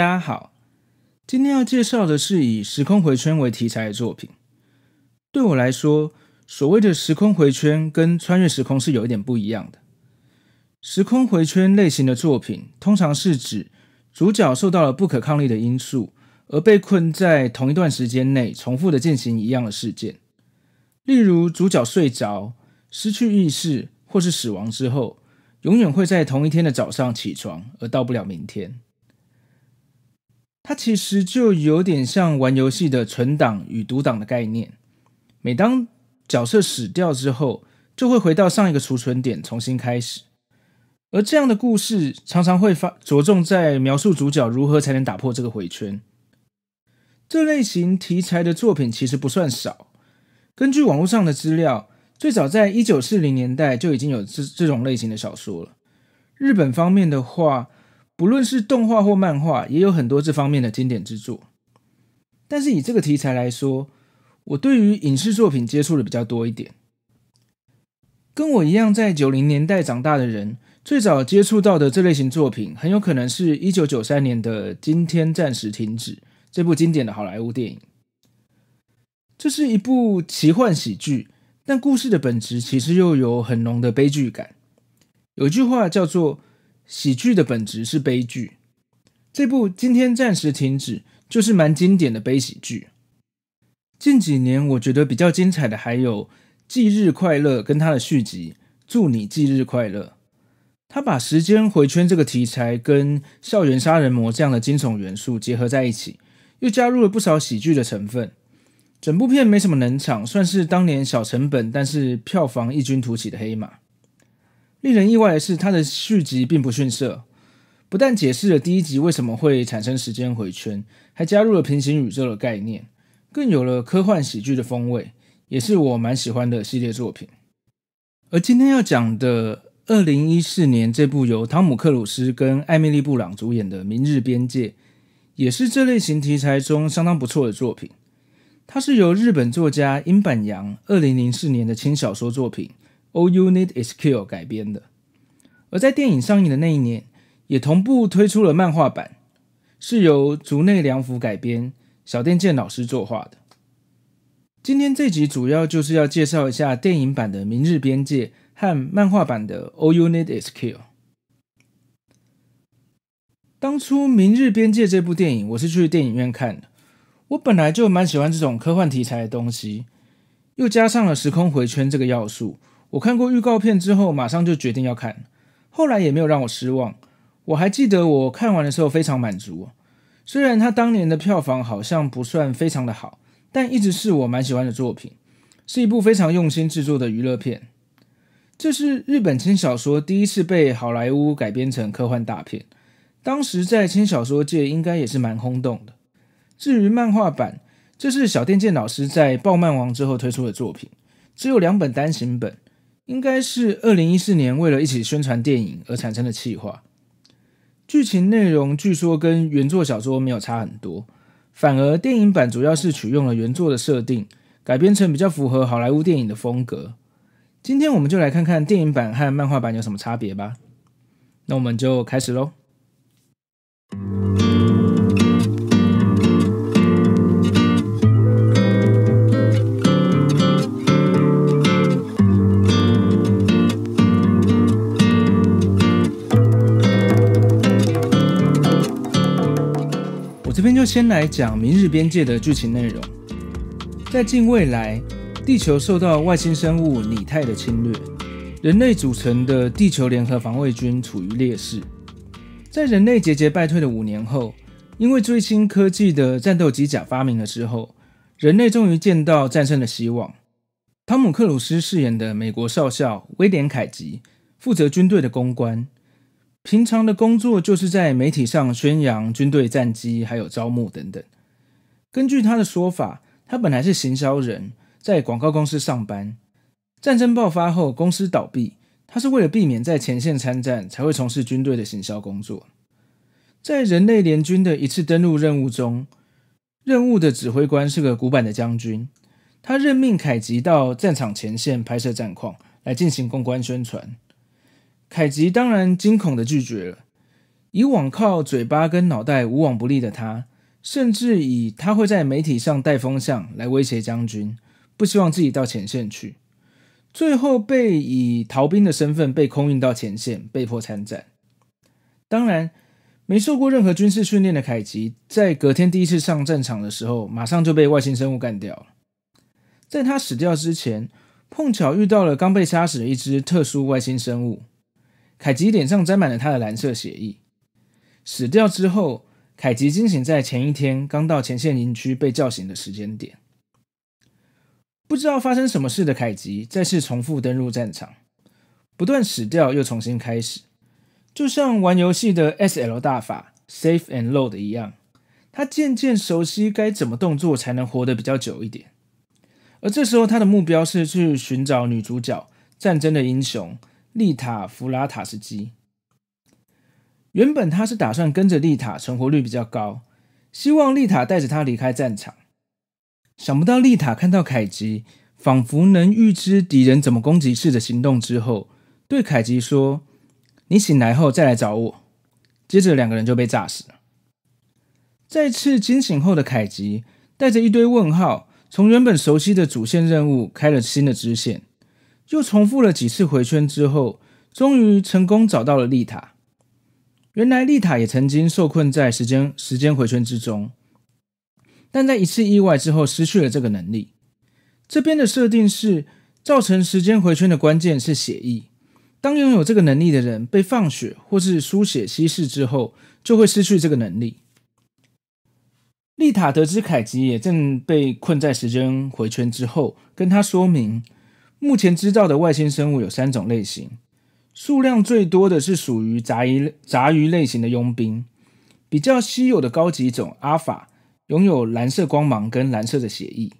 大家好，今天要介绍的是以时空回圈为题材的作品。对我来说，所谓的时空回圈跟穿越时空是有一点不一样的。时空回圈类型的作品，通常是指主角受到了不可抗力的因素，而被困在同一段时间内，重复的进行一样的事件。例如，主角睡着、失去意识或是死亡之后，永远会在同一天的早上起床，而到不了明天。它其实就有点像玩游戏的存档与读档的概念。每当角色死掉之后，就会回到上一个储存点重新开始。而这样的故事常常会发着重在描述主角如何才能打破这个回圈。这类型题材的作品其实不算少。根据网络上的资料，最早在一九四零年代就已经有这这种类型的小说了。日本方面的话。不论是动画或漫画，也有很多这方面的经典之作。但是以这个题材来说，我对于影视作品接触的比较多一点。跟我一样在九零年代长大的人，最早接触到的这类型作品，很有可能是一九九三年的《今天暂时停止》这部经典的好莱坞电影。这是一部奇幻喜剧，但故事的本质其实又有很浓的悲剧感。有句话叫做。喜剧的本质是悲剧。这部今天暂时停止，就是蛮经典的悲喜剧。近几年我觉得比较精彩的还有《忌日快乐》跟它的续集《祝你忌日快乐》。他把时间回圈这个题材跟校园杀人魔这样的惊悚元素结合在一起，又加入了不少喜剧的成分。整部片没什么冷场，算是当年小成本但是票房异军突起的黑马。令人意外的是，它的续集并不逊色，不但解释了第一集为什么会产生时间回圈，还加入了平行宇宙的概念，更有了科幻喜剧的风味，也是我蛮喜欢的系列作品。而今天要讲的二零一四年这部由汤姆克鲁斯跟艾米丽布朗主演的《明日边界》，也是这类型题材中相当不错的作品。它是由日本作家樱板阳二零零四年的轻小说作品。《All You Need Is Kill》改编的，而在电影上映的那一年，也同步推出了漫画版，是由竹内良辅改编、小电健老师作画的。今天这集主要就是要介绍一下电影版的《明日边界》和漫画版的《All You Need Is Kill》。当初《明日边界》这部电影，我是去电影院看的。我本来就蛮喜欢这种科幻题材的东西，又加上了时空回圈这个要素。我看过预告片之后，马上就决定要看，后来也没有让我失望。我还记得我看完的时候非常满足，虽然它当年的票房好像不算非常的好，但一直是我蛮喜欢的作品，是一部非常用心制作的娱乐片。这是日本轻小说第一次被好莱坞改编成科幻大片，当时在轻小说界应该也是蛮轰动的。至于漫画版，这是小电剑老师在《暴漫王》之后推出的作品，只有两本单行本。应该是二零一四年为了一起宣传电影而产生的企划，剧情内容据说跟原作小说没有差很多，反而电影版主要是取用了原作的设定，改编成比较符合好莱坞电影的风格。今天我们就来看看电影版和漫画版有什么差别吧。那我们就开始喽。这边就先来讲《明日边界》的剧情内容。在近未来，地球受到外星生物拟态的侵略，人类组成的地球联合防卫军处于劣势。在人类节节败退的五年后，因为最新科技的战斗机甲发明了之后，人类终于见到战胜的希望。汤姆克鲁斯饰演的美国少校威廉凯吉负责军队的公关。平常的工作就是在媒体上宣扬军队战机，还有招募等等。根据他的说法，他本来是行销人，在广告公司上班。战争爆发后，公司倒闭，他是为了避免在前线参战，才会从事军队的行销工作。在人类联军的一次登陆任务中，任务的指挥官是个古板的将军，他任命凯吉到战场前线拍摄战况，来进行公关宣传。凯吉当然惊恐的拒绝了。以往靠嘴巴跟脑袋无往不利的他，甚至以他会在媒体上带风向来威胁将军，不希望自己到前线去。最后被以逃兵的身份被空运到前线，被迫参战。当然，没受过任何军事训练的凯吉，在隔天第一次上战场的时候，马上就被外星生物干掉了。在他死掉之前，碰巧遇到了刚被杀死的一只特殊外星生物。凯吉脸上沾满了他的蓝色血液。死掉之后，凯吉惊醒在前一天刚到前线营区被叫醒的时间点。不知道发生什么事的凯吉，再次重复登入战场，不断死掉又重新开始，就像玩游戏的 SL 大法 s a f e and load” 一样。他渐渐熟悉该怎么动作才能活得比较久一点。而这时候，他的目标是去寻找女主角——战争的英雄。丽塔·弗拉塔斯基原本他是打算跟着丽塔，存活率比较高，希望丽塔带着他离开战场。想不到丽塔看到凯吉，仿佛能预知敌人怎么攻击似的行动之后，对凯吉说：“你醒来后再来找我。”接着两个人就被炸死了。再次惊醒后的凯吉，带着一堆问号，从原本熟悉的主线任务开了新的支线。又重复了几次回圈之后，终于成功找到了丽塔。原来丽塔也曾经受困在时间时间回圈之中，但在一次意外之后失去了这个能力。这边的设定是，造成时间回圈的关键是血意。当拥有这个能力的人被放血或是输血稀释之后，就会失去这个能力。丽塔得知凯吉也正被困在时间回圈之后，跟他说明。目前知道的外星生物有三种类型，数量最多的是属于杂鱼杂鱼类型的佣兵，比较稀有的高级种阿法拥有蓝色光芒跟蓝色的血翼，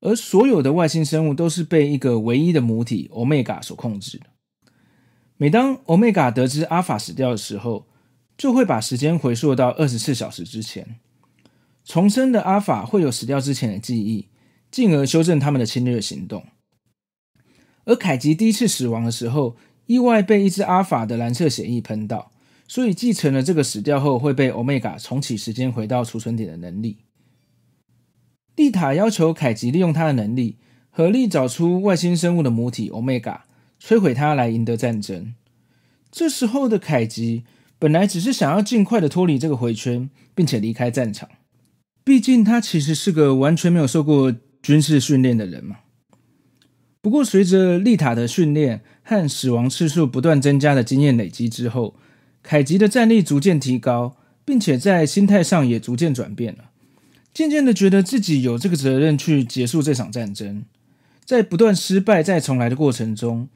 而所有的外星生物都是被一个唯一的母体欧米伽所控制的。每当欧米伽得知阿法死掉的时候，就会把时间回溯到二十四小时之前，重生的阿法会有死掉之前的记忆，进而修正他们的侵略行动。而凯吉第一次死亡的时候，意外被一只阿法的蓝色显翼喷到，所以继承了这个死掉后会被欧米伽重启时间回到储存点的能力。丽塔要求凯吉利用他的能力，合力找出外星生物的母体欧米伽，摧毁它来赢得战争。这时候的凯吉本来只是想要尽快的脱离这个回圈，并且离开战场，毕竟他其实是个完全没有受过军事训练的人嘛。不过，随着丽塔的训练和死亡次数不断增加的经验累积之后，凯吉的战力逐渐提高，并且在心态上也逐渐转变了，渐渐的觉得自己有这个责任去结束这场战争。在不断失败再重来的过程中，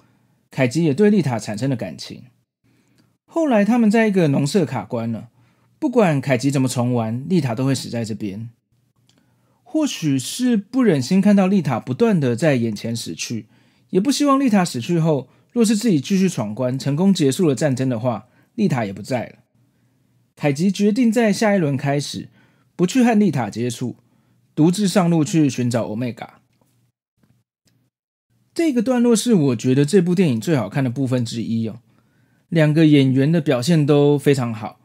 凯吉也对丽塔产生了感情。后来，他们在一个农舍卡关了，不管凯吉怎么重玩，丽塔都会死在这边。或许是不忍心看到丽塔不断的在眼前死去，也不希望丽塔死去后，若是自己继续闯关成功结束了战争的话，丽塔也不在了。凯吉决定在下一轮开始，不去和丽塔接触，独自上路去寻找欧米伽。这个段落是我觉得这部电影最好看的部分之一哦。两个演员的表现都非常好，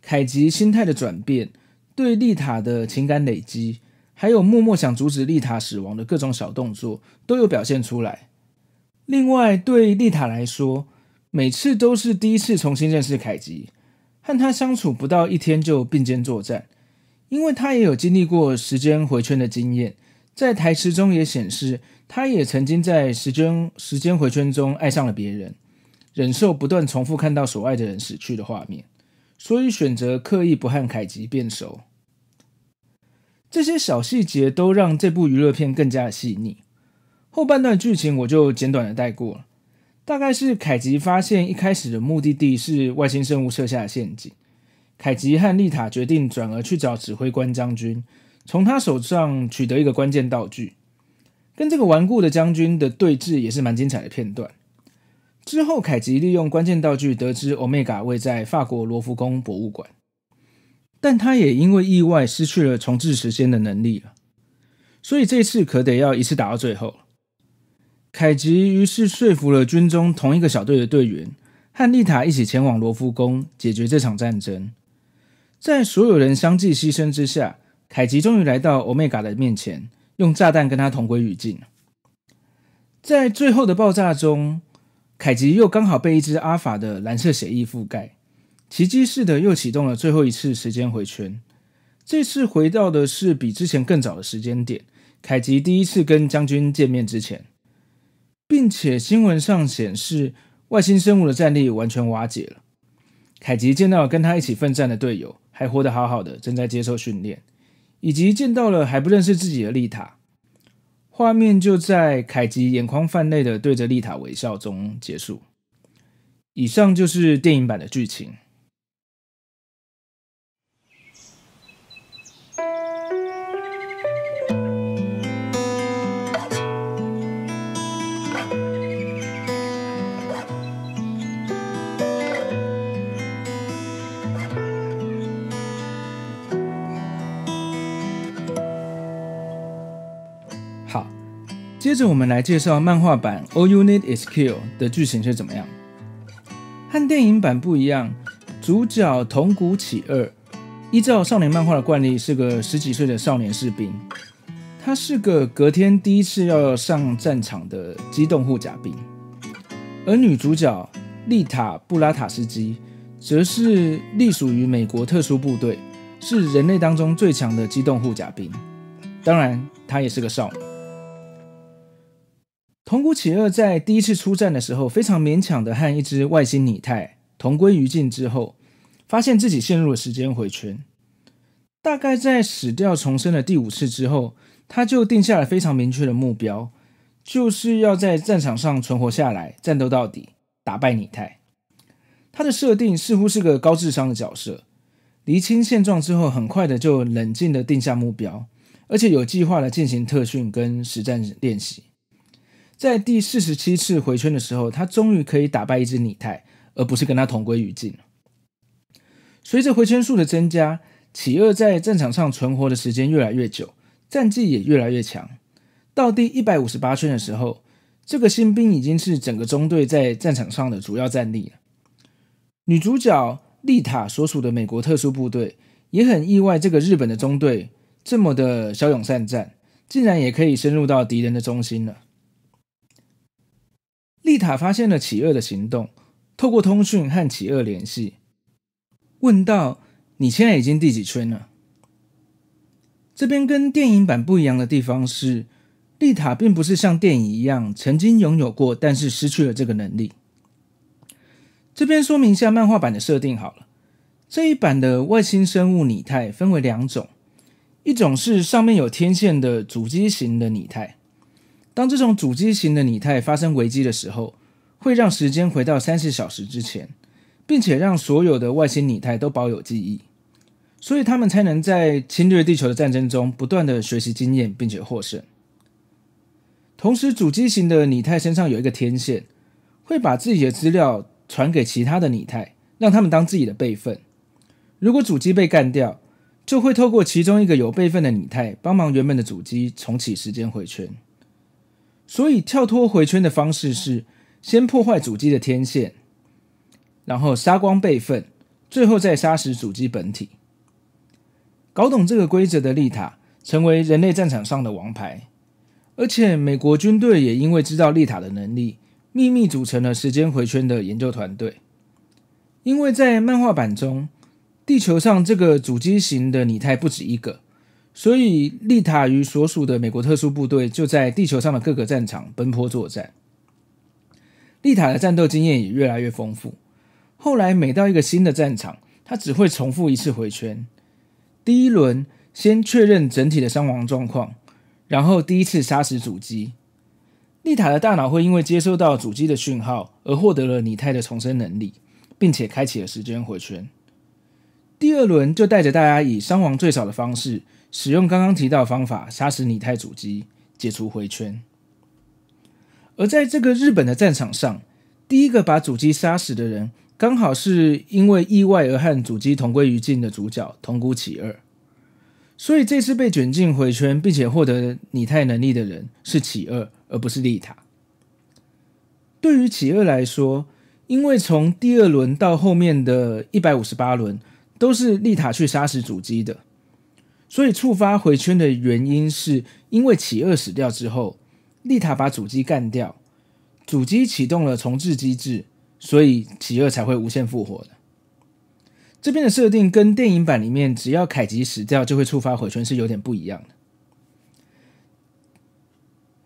凯吉心态的转变，对丽塔的情感累积。还有默默想阻止丽塔死亡的各种小动作都有表现出来。另外，对丽塔来说，每次都是第一次重新认识凯吉，和他相处不到一天就并肩作战，因为他也有经历过时间回圈的经验，在台词中也显示，他也曾经在时间时间回圈中爱上了别人，忍受不断重复看到所爱的人死去的画面，所以选择刻意不和凯吉变熟。这些小细节都让这部娱乐片更加的细腻。后半段剧情我就简短的带过了，大概是凯吉发现一开始的目的地是外星生物设下的陷阱，凯吉和丽塔决定转而去找指挥官将军，从他手上取得一个关键道具。跟这个顽固的将军的对峙也是蛮精彩的片段。之后凯吉利用关键道具得知欧米伽位在法国罗浮宫博物馆。但他也因为意外失去了重置时间的能力了，所以这次可得要一次打到最后凯吉于是说服了军中同一个小队的队员，和丽塔一起前往罗浮宫解决这场战争。在所有人相继牺牲之下，凯吉终于来到欧米伽的面前，用炸弹跟他同归于尽。在最后的爆炸中，凯吉又刚好被一只阿法的蓝色血翼覆盖。奇迹似的，又启动了最后一次时间回圈。这次回到的是比之前更早的时间点，凯吉第一次跟将军见面之前，并且新闻上显示外星生物的战力完全瓦解了。凯吉见到了跟他一起奋战的队友，还活得好好的，正在接受训练，以及见到了还不认识自己的丽塔。画面就在凯吉眼眶泛泪的对着丽塔微笑中结束。以上就是电影版的剧情。好，接着我们来介绍漫画版《All You Need Is Kill》的剧情是怎么样。和电影版不一样，主角铜谷启二依照少年漫画的惯例，是个十几岁的少年士兵。他是个隔天第一次要上战场的机动护甲兵，而女主角丽塔布拉塔斯基则是隶属于美国特殊部队，是人类当中最强的机动护甲兵。当然，她也是个少女。铜鼓企鹅在第一次出战的时候，非常勉强的和一只外星拟态同归于尽之后，发现自己陷入了时间回圈。大概在死掉重生的第五次之后。他就定下了非常明确的目标，就是要在战场上存活下来，战斗到底，打败拟态。他的设定似乎是个高智商的角色，厘清现状之后，很快的就冷静的定下目标，而且有计划的进行特训跟实战练习。在第四十七次回圈的时候，他终于可以打败一只拟态，而不是跟他同归于尽随着回圈数的增加，企鹅在战场上存活的时间越来越久。战绩也越来越强。到第一百五十八圈的时候，这个新兵已经是整个中队在战场上的主要战力了。女主角丽塔所属的美国特殊部队也很意外，这个日本的中队这么的骁勇善战，竟然也可以深入到敌人的中心了。丽塔发现了企鹅的行动，透过通讯和企鹅联系，问道：“你现在已经第几圈了？”这边跟电影版不一样的地方是，丽塔并不是像电影一样曾经拥有过，但是失去了这个能力。这边说明一下漫画版的设定好了，这一版的外星生物拟态分为两种，一种是上面有天线的主机型的拟态，当这种主机型的拟态发生危机的时候，会让时间回到三十小时之前，并且让所有的外星拟态都保有记忆。所以他们才能在侵略地球的战争中不断的学习经验，并且获胜。同时，主机型的拟态身上有一个天线，会把自己的资料传给其他的拟态，让他们当自己的备份。如果主机被干掉，就会透过其中一个有备份的拟态，帮忙原本的主机重启时间回圈。所以跳脱回圈的方式是：先破坏主机的天线，然后杀光备份，最后再杀死主机本体。搞懂这个规则的利塔，成为人类战场上的王牌。而且，美国军队也因为知道利塔的能力，秘密组成了时间回圈的研究团队。因为在漫画版中，地球上这个主机型的拟态不止一个，所以利塔与所属的美国特殊部队就在地球上的各个战场奔波作战。利塔的战斗经验也越来越丰富。后来，每到一个新的战场，它只会重复一次回圈。第一轮先确认整体的伤亡状况，然后第一次杀死主机。丽塔的大脑会因为接收到主机的讯号而获得了拟态的重生能力，并且开启了时间回圈。第二轮就带着大家以伤亡最少的方式，使用刚刚提到方法杀死拟态主机，解除回圈。而在这个日本的战场上，第一个把主机杀死的人。刚好是因为意外而和主机同归于尽的主角同谷启二，所以这次被卷进回圈并且获得拟态能力的人是启二，而不是丽塔。对于启二来说，因为从第二轮到后面的一百五十八轮都是丽塔去杀死主机的，所以触发回圈的原因是因为启二死掉之后，丽塔把主机干掉，主机启动了重置机制。所以企鹅才会无限复活的。这边的设定跟电影版里面，只要凯吉死掉就会触发回圈是有点不一样的。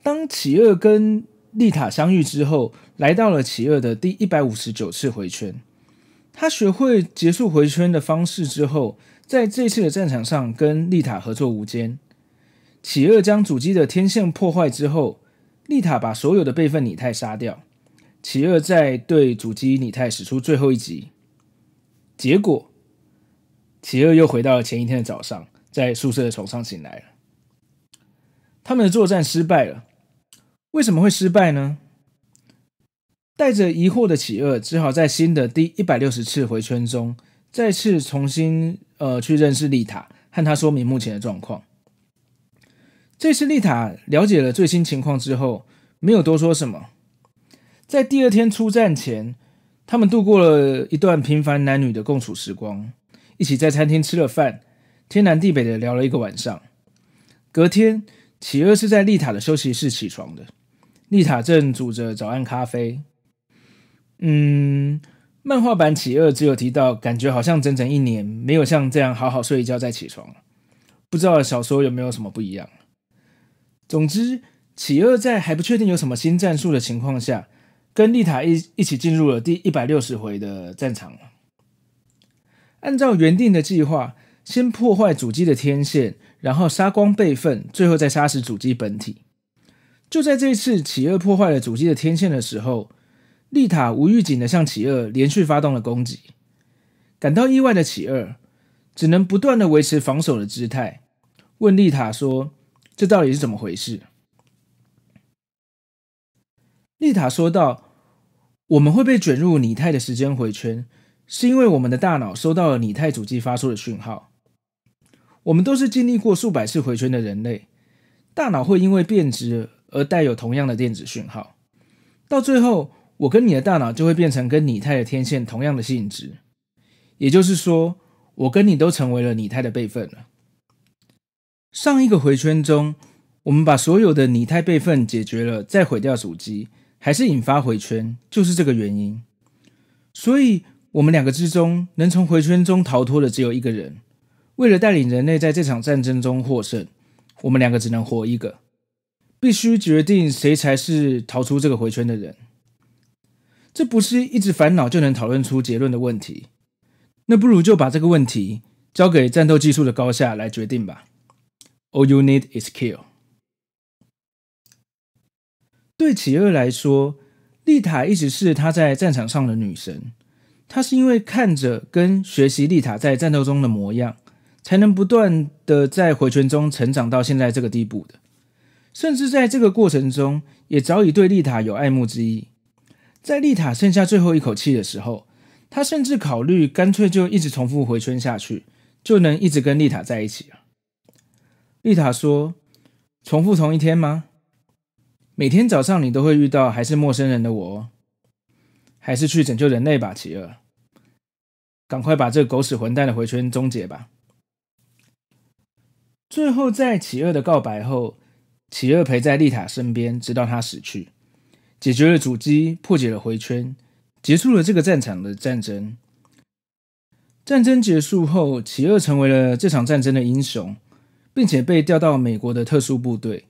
当企鹅跟丽塔相遇之后，来到了企鹅的第一百五十九次回圈，他学会结束回圈的方式之后，在这次的战场上跟丽塔合作无间。企鹅将主机的天线破坏之后，丽塔把所有的备份拟态杀掉。奇二在对主机拟态使出最后一击，结果奇二又回到了前一天的早上，在宿舍的床上醒来了。他们的作战失败了，为什么会失败呢？带着疑惑的企鹅只好在新的第一百六十次回圈中，再次重新呃去认识丽塔，和他说明目前的状况。这次丽塔了解了最新情况之后，没有多说什么。在第二天出战前，他们度过了一段平凡男女的共处时光，一起在餐厅吃了饭，天南地北的聊了一个晚上。隔天，企鹅是在丽塔的休息室起床的，丽塔正煮着早安咖啡。嗯，漫画版企鹅只有提到感觉好像整整一年没有像这样好好睡一觉再起床，不知道小说有没有什么不一样。总之，企鹅在还不确定有什么新战术的情况下。跟丽塔一一起进入了第一百六十回的战场按照原定的计划，先破坏主机的天线，然后杀光备份，最后再杀死主机本体。就在这次企鹅破坏了主机的天线的时候，丽塔无预警的向企鹅连续发动了攻击。感到意外的企鹅，只能不断的维持防守的姿态，问丽塔说：“这到底是怎么回事？”丽塔说道：“我们会被卷入拟态的时间回圈，是因为我们的大脑收到了拟态主机发出的讯号。我们都是经历过数百次回圈的人类，大脑会因为变质而带有同样的电子讯号。到最后，我跟你的大脑就会变成跟拟态的天线同样的性质，也就是说，我跟你都成为了拟态的备份了。上一个回圈中，我们把所有的拟态备份解决了，再毁掉主机。”还是引发回圈，就是这个原因。所以我们两个之中，能从回圈中逃脱的只有一个人。为了带领人类在这场战争中获胜，我们两个只能活一个。必须决定谁才是逃出这个回圈的人。这不是一直烦恼就能讨论出结论的问题。那不如就把这个问题交给战斗技术的高下来决定吧。All you need is kill. 对企鹅来说，丽塔一直是他在战场上的女神。他是因为看着跟学习丽塔在战斗中的模样，才能不断的在回旋中成长到现在这个地步的。甚至在这个过程中，也早已对丽塔有爱慕之意。在丽塔剩下最后一口气的时候，他甚至考虑干脆就一直重复回圈下去，就能一直跟丽塔在一起了。丽塔说：“重复同一天吗？”每天早上你都会遇到还是陌生人的我，还是去拯救人类吧，企鹅。赶快把这狗屎混蛋的回圈终结吧。最后，在企鹅的告白后，企鹅陪在丽塔身边，直到她死去。解决了主机，破解了回圈，结束了这个战场的战争。战争结束后，企鹅成为了这场战争的英雄，并且被调到美国的特殊部队。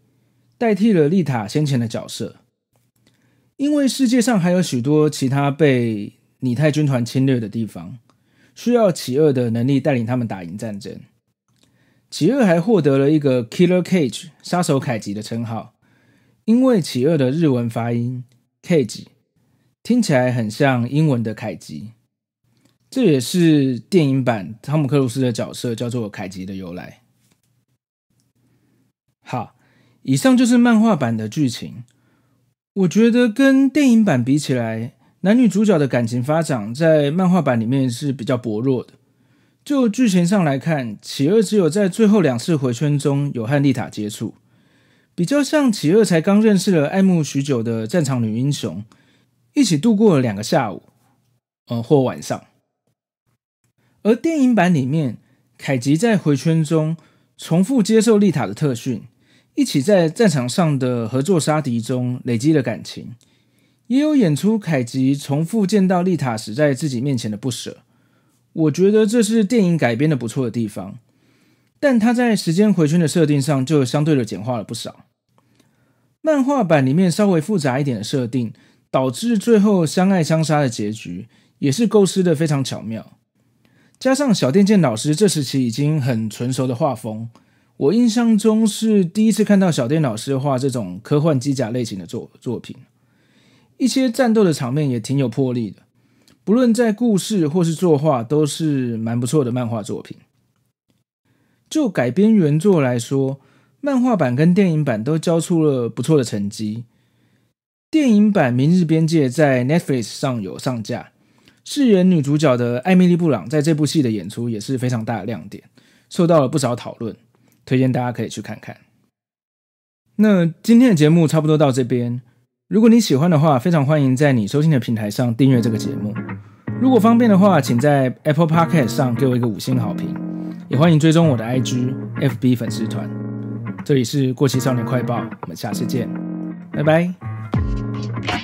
代替了丽塔先前的角色，因为世界上还有许多其他被拟态军团侵略的地方，需要企鹅的能力带领他们打赢战争。企鹅还获得了一个 Killer Cage 杀手凯吉的称号，因为企鹅的日文发音 Cage 听起来很像英文的凯吉，这也是电影版汤姆克鲁斯的角色叫做凯吉的由来。好。以上就是漫画版的剧情。我觉得跟电影版比起来，男女主角的感情发展在漫画版里面是比较薄弱的。就剧情上来看，企鹅只有在最后两次回圈中有和丽塔接触，比较像企鹅才刚认识了爱慕许久的战场女英雄，一起度过了两个下午，呃或晚上。而电影版里面，凯吉在回圈中重复接受丽塔的特训。一起在战场上的合作杀敌中累积了感情，也有演出凯吉重复见到丽塔死在自己面前的不舍。我觉得这是电影改编的不错的地方，但他在时间回圈的设定上就相对的简化了不少。漫画版里面稍微复杂一点的设定，导致最后相爱相杀的结局也是构思的非常巧妙，加上小电剑老师这时期已经很纯熟的画风。我印象中是第一次看到小电老师画这种科幻机甲类型的作作品，一些战斗的场面也挺有魄力的。不论在故事或是作画，都是蛮不错的漫画作品。就改编原作来说，漫画版跟电影版都交出了不错的成绩。电影版《明日边界》在 Netflix 上有上架，饰演女主角的艾米丽布朗在这部戏的演出也是非常大的亮点，受到了不少讨论。推荐大家可以去看看。那今天的节目差不多到这边。如果你喜欢的话，非常欢迎在你收听的平台上订阅这个节目。如果方便的话，请在 Apple Podcast 上给我一个五星好评。也欢迎追踪我的 IG、FB 粉丝团。这里是过期少年快报，我们下次见，拜拜。